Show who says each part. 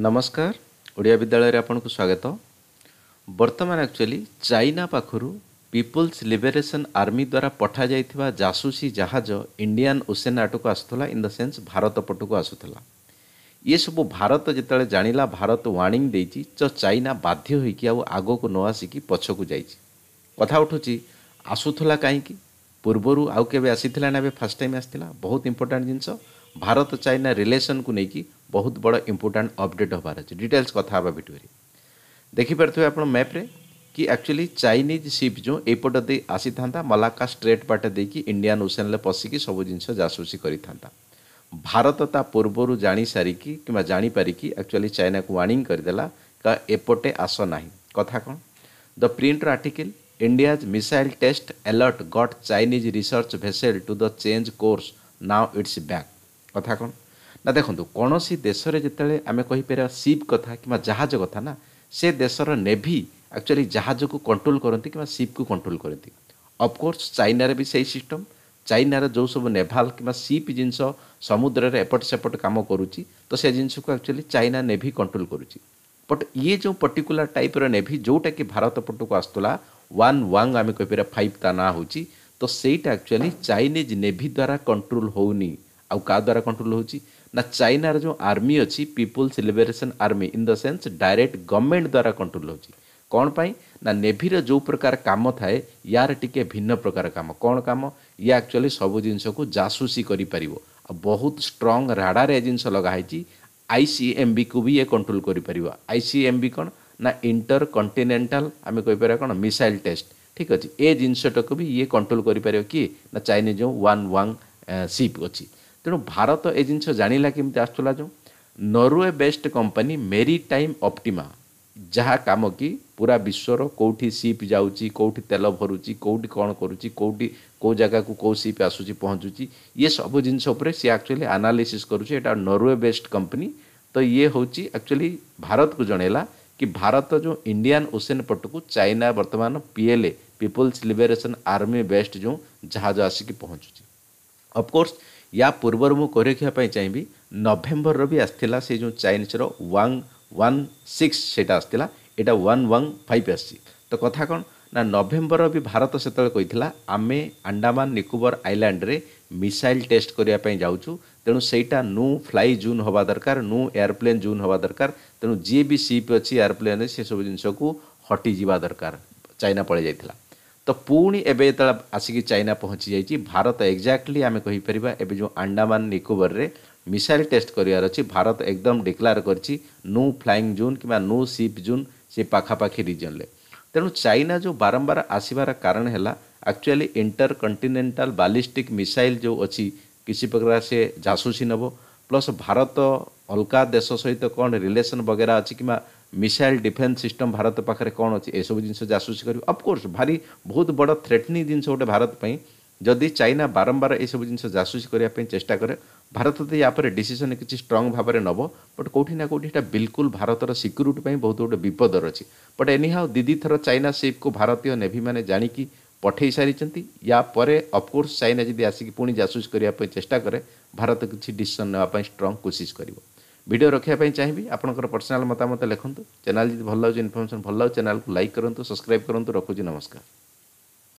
Speaker 1: ନମସ୍କାର ଓଡ଼ିଆ ବିଦ୍ୟାଳୟରେ ଆପଣଙ୍କୁ ସ୍ୱାଗତ ବର୍ତ୍ତମାନ ଆକ୍ଚୁଆଲି ଚାଇନା ପାଖରୁ ପିପୁଲ୍ସ ଲିବରେସନ୍ ଆର୍ମି ଦ୍ୱାରା ପଠାଯାଇଥିବା ଜାସୁସୀ ଜାହାଜ ଇଣ୍ଡିଆନ୍ ଓସେନ୍ ଆଟକୁ ଆସୁଥିଲା ଇନ୍ ଦ ସେନ୍ସ ଭାରତ ପଟକୁ ଆସୁଥିଲା ଏସବୁ ଭାରତ ଯେତେବେଳେ ଜାଣିଲା ଭାରତ ୱାର୍ଣ୍ଣିଂ ଦେଇଛି ତ ଚାଇନା ବାଧ୍ୟ ହୋଇକି ଆଉ ଆଗକୁ ନ ଆସିକି ପଛକୁ ଯାଇଛି କଥା ଉଠୁଛି ଆସୁଥିଲା କାହିଁକି ପୂର୍ବରୁ ଆଉ କେବେ ଆସିଥିଲା ନା ଏବେ ଫାର୍ଷ୍ଟ ଟାଇମ୍ ଆସିଥିଲା ବହୁତ ଇମ୍ପୋର୍ଟାଣ୍ଟ ଜିନିଷ ଭାରତ ଚାଇନା ରିଲେସନ୍କୁ ନେଇକି ବହୁତ ବଡ଼ ଇମ୍ପୋର୍ଟାଣ୍ଟ ଅପଡ଼େଟ୍ ହେବାର ଅଛି ଡିଟେଲ୍ସ କଥା ହେବା ଭିଡ଼ିଓରେ ଦେଖିପାରୁଥିବେ ଆପଣ ମ୍ୟାପ୍ରେ କି ଆକ୍ଚୁଆଲି ଚାଇନିଜ୍ ସିପ୍ ଯେଉଁ ଏପଟ ଦେଇ ଆସିଥାନ୍ତା ମଲାକା ଷ୍ଟ୍ରେଟ୍ ବାଟ ଦେଇକି ଇଣ୍ଡିଆନ୍ ଓସେନ୍ରେ ପଶିକି ସବୁ ଜିନିଷ ଜାସୁସି କରିଥାନ୍ତା ଭାରତ ତା ପୂର୍ବରୁ ଜାଣିସାରିକି କିମ୍ବା ଜାଣିପାରିକି ଆକ୍ଚୁଆଲି ଚାଇନାକୁ ୱାର୍ଣ୍ଣିଂ କରିଦେଲା କା ଏପଟେ ଆସ ନାହିଁ କଥା କ'ଣ the printer article India's missile test alert got Chinese research vessel to the change course now it's back କଥା କ'ଣ ନା ଦେଖନ୍ତୁ କୌଣସି ଦେଶରେ ଯେତେବେଳେ ଆମେ କହିପାରିବା ସିପ୍ କଥା କିମ୍ବା ଜାହାଜ କଥା ନା ସେ ଦେଶର ନେଭି ଆକ୍ଚୁଆଲି ଜାହାଜକୁ କଣ୍ଟ୍ରୋଲ୍ କରନ୍ତି କିମ୍ବା ସିପ୍କୁ କଣ୍ଟ୍ରୋଲ୍ କରନ୍ତି ଅଫକୋର୍ସ ଚାଇନାରେ ବି ସେଇ ସିଷ୍ଟମ୍ ଚାଇନାର ଯେଉଁ ସବୁ ନେଭାଲ କିମ୍ବା ସିପ୍ ଜିନିଷ ସମୁଦ୍ରରେ ଏପଟ ସେପଟ କାମ କରୁଛି ତ ସେ ଜିନିଷକୁ ଆକ୍ଚୁଆଲି ଚାଇନା ନେଭି କଣ୍ଟ୍ରୋଲ୍ କରୁଛି ବଟ୍ ଇଏ ଯେଉଁ ପର୍ଟିକୁଲାର ଟାଇପ୍ର ନେଭି ଯେଉଁଟାକି ଭାରତ ପଟକୁ ଆସୁଥିଲା ୱାନ୍ ୱାଙ୍ଗ୍ ଆମେ କହିପାରିବା ଫାଇଭ୍ ତା ନାଁ ହେଉଛି ତ ସେଇଟା ଆକ୍ଚୁଆଲି ଚାଇନିଜ୍ ନେଭି ଦ୍ୱାରା କଣ୍ଟ୍ରୋଲ୍ ହେଉନି ଆଉ କାହା ଦ୍ୱାରା କଣ୍ଟ୍ରୋଲ୍ ହେଉଛି ନା ଚାଇନାର ଯେଉଁ ଆର୍ମି ଅଛି People's Liberation Army in the sense direct government ଦ୍ୱାରା କଣ୍ଟ୍ରୋଲ୍ ହେଉଛି କ'ଣ ପାଇଁ ନା ନେଭିର ଯେଉଁ ପ୍ରକାର କାମ ଥାଏ ୟାର ଟିକେ ଭିନ୍ନ ପ୍ରକାର କାମ କ'ଣ କାମ ଇଏ ଆକ୍ଚୁଆଲି ସବୁ ଜିନିଷକୁ ଜାସୁସି କରିପାରିବ ଆଉ ବହୁତ ଷ୍ଟ୍ରଙ୍ଗ ରାଡ଼ାରେ ଏ ଜିନିଷ ଲଗାହେଇଛି ଆଇ ସି ଏମ୍ ବିକୁ ବି ଇଏ କଣ୍ଟ୍ରୋଲ୍ କରିପାରିବ ଆଇ ସି ଏମ୍ ବି କ'ଣ ନା ଇଣ୍ଟର କଣ୍ଟିନେଣ୍ଟାଲ ଆମେ କହିପାରିବା କ'ଣ ମିସାଇଲ୍ ଟେଷ୍ଟ ଠିକ୍ ଅଛି ଏ ଜିନିଷଟାକୁ ବି ଇଏ କଣ୍ଟ୍ରୋଲ୍ କରିପାରିବ କିଏ ନା ଚାଇନିଜ୍ ଯେଉଁ ୱାନ୍ ୱାଙ୍ଗ୍ ସିପ୍ ଅଛି तेणु भारत ए जिनस ला कि आसला जो Norway based company maritime अप्टिमा जहाँ कम कि पूरा विश्वर कौटी सीप जाऊँगी कौटी तेल भरुच्ची कौटी कौन करोटी कौ जगह को कौ सीप आसूँ पहुँचुच ये सब जिन सी एक्चुअली आनालीसीस करा नरवे बेस्ड कंपनी तो ये हूँ एक्चुअली भारत को जनला कि भारत जो इंडियान ओसेन पट को चाइना बर्तमान PLA People's Liberation Army based जो जहाज आसिक पहुँचुच्छी ଅଫକୋର୍ସ ୟା ପୂର୍ବରୁ ମୁଁ କରି ରଖିବା ପାଇଁ ଚାହିଁବି ନଭେମ୍ବରର ବି ଆସିଥିଲା ସେ ଯେଉଁ ଚାଇନିଜ୍ର ୱାନ୍ ୱାନ୍ ସିକ୍ସ ସେଇଟା ଆସିଥିଲା ଏଇଟା ୱାନ୍ ୱାନ୍ ଫାଇଭ୍ ଆସିଛି ତ କଥା କ'ଣ ନା ନଭେମ୍ବରର ବି ଭାରତ ସେତେବେଳେ କହିଥିଲା ଆମେ ଆଣ୍ଡାମାନ ନିକୋବର ଆଇଲ୍ୟାଣ୍ଡରେ ମିସାଇଲ୍ ଟେଷ୍ଟ କରିବା ପାଇଁ ଯାଉଛୁ ତେଣୁ ସେଇଟା ନୁ ଫ୍ଲାଇ ଜୁନ୍ ହେବା ଦରକାର ନୁ ଏୟାରପ୍ଲେନ୍ ଜୁନ୍ ହେବା ଦରକାର ତେଣୁ ଯିଏ ବି ସିପ୍ ଅଛି ଏୟାରପ୍ଲେନ୍ରେ ସେସବୁ ଜିନିଷକୁ ହଟିଯିବା ଦରକାର ଚାଇନା ପଳାଇ ଯାଇଥିଲା तो पुणी एवं जो आसिक चाइना पहुँची जाइए भारत एक्जाक्टली आम कहीपर एवं जो आंडामान में मिसाइल टेस्ट करार अच्छी भारत एकदम डिक्लार कर नू फ्लाइंग जोन कि नू सीप जोन से पखापाखी रिजन में तेणु चाइना जो बारंबार आसवर कारण है एक्चुअली इंटरकटिनेटाल बालिस्टिक मिसाइल जो अच्छी किसी प्रकार से जासूसी नब प्लस भारत अलका देश सहित कौन रिलेसन वगैरह अच्छी कि मिसाइल डिफेन्स सिस्टम भारत पाखे कौन अच्छे सब जिन जासूस कर अफकोर्स भारी बहुत बड़ थ्रेटनिंग जिनस गोटे भारतपी जदि चाइना बारंबार ये सब जिन जासूस करने चेष्टा कै भारत तो या पर डिशन किसी स्ट्रंग भाव में नब बट कौटी ना कौटी यहाँ बिल्कुल भारत सिक्यूरीटी बहुत गोटे विपद अच्छी बट एनी हाउ दीदी थर चाइना सेप को भारतीय नेभी मैंने जाणी पठे सारी यापर अफकोर्स चाइना जी आसिक पुणी जासूस करने चेस्टा कै ଭାରତ କିଛି ଡିସିସନ୍ ନେବା ପାଇଁ ଷ୍ଟ୍ରଙ୍ଗ କୋସିସ୍ କରିବ ଭିଡ଼ିଓ ରଖିବା ପାଇଁ ଚାହିଁବି ଆପଣଙ୍କର ପର୍ସନାଲ୍ ମତାମତ ଲେଖନ୍ତୁ ଚ୍ୟାନେଲ୍ ଯଦି ଭଲ ଲାଗୁଛି ଇନଫର୍ମେସନ୍ ଭଲ ଲାଗୁଛି ଚ୍ୟାନେଲ୍କୁ ଲାଇକ୍ କରନ୍ତୁ ସବସ୍କ୍ରାଇବ୍ କରନ୍ତୁ ରଖୁଛି ନମସ୍କାର